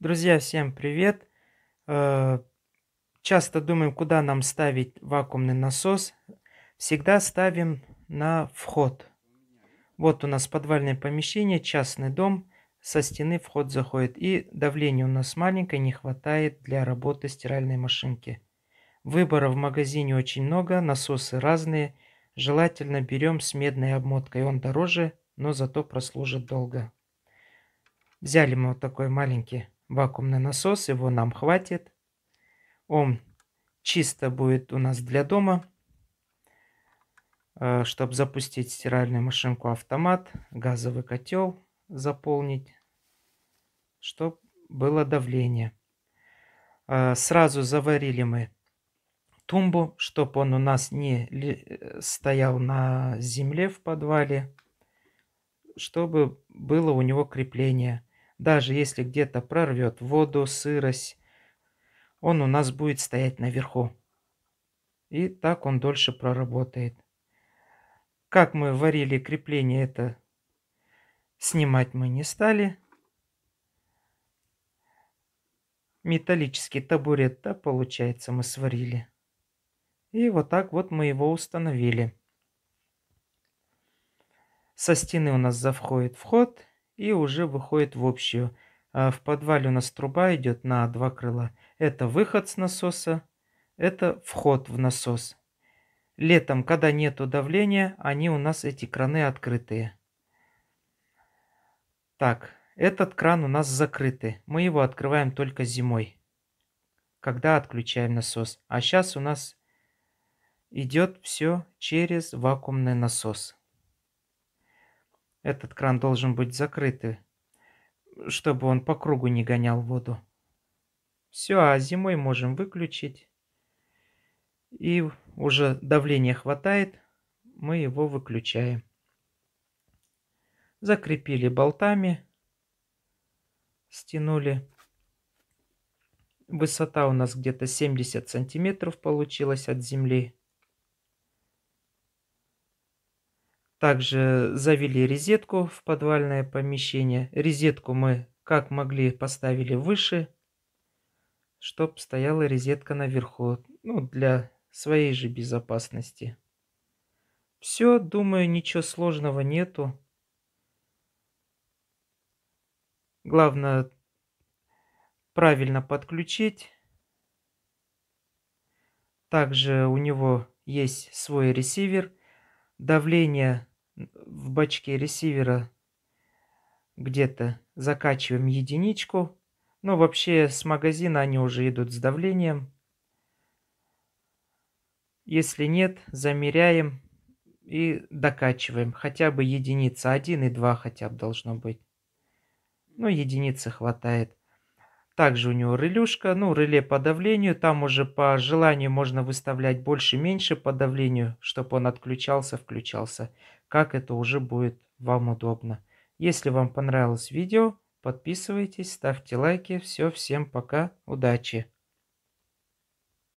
Друзья, всем привет! Э, часто думаем, куда нам ставить вакуумный насос. Всегда ставим на вход. Вот у нас подвальное помещение, частный дом. Со стены вход заходит. И давление у нас маленькое, не хватает для работы стиральной машинки. Выбора в магазине очень много, насосы разные. Желательно берем с медной обмоткой. Он дороже, но зато прослужит долго. Взяли мы вот такой маленький вакуумный насос, его нам хватит. Он чисто будет у нас для дома, э, чтобы запустить стиральную машинку автомат, газовый котел заполнить, чтобы было давление. Э, сразу заварили мы тумбу, чтобы он у нас не э, стоял на земле в подвале, чтобы было у него крепление. Даже если где-то прорвет воду, сырость, он у нас будет стоять наверху. И так он дольше проработает. Как мы варили крепление, это снимать мы не стали. Металлический табурет, да, получается, мы сварили. И вот так вот мы его установили. Со стены у нас завходит вход и уже выходит в общую. А в подвале у нас труба идет на два крыла. Это выход с насоса, это вход в насос. Летом, когда нету давления, они у нас, эти краны, открытые. Так, этот кран у нас закрытый. Мы его открываем только зимой, когда отключаем насос. А сейчас у нас идет все через вакуумный насос. Этот кран должен быть закрытый, чтобы он по кругу не гонял воду. Все, а зимой можем выключить. И уже давление хватает, мы его выключаем. Закрепили болтами, стянули. Высота у нас где-то 70 сантиметров получилась от земли. Также завели резетку в подвальное помещение. Резетку мы как могли поставили выше, чтобы стояла резетка наверху, ну, для своей же безопасности. Все, думаю, ничего сложного нету. Главное правильно подключить. Также у него есть свой ресивер – давление в бачке ресивера где-то закачиваем единичку. но вообще, с магазина они уже идут с давлением. Если нет, замеряем и докачиваем. Хотя бы единица, 1 и 2 хотя бы должно быть. Ну, единицы хватает. Также у него релюшка, ну, реле по давлению, там уже по желанию можно выставлять больше-меньше по давлению, чтобы он отключался, включался. Как это уже будет вам удобно. Если вам понравилось видео, подписывайтесь, ставьте лайки. Все, всем пока, удачи!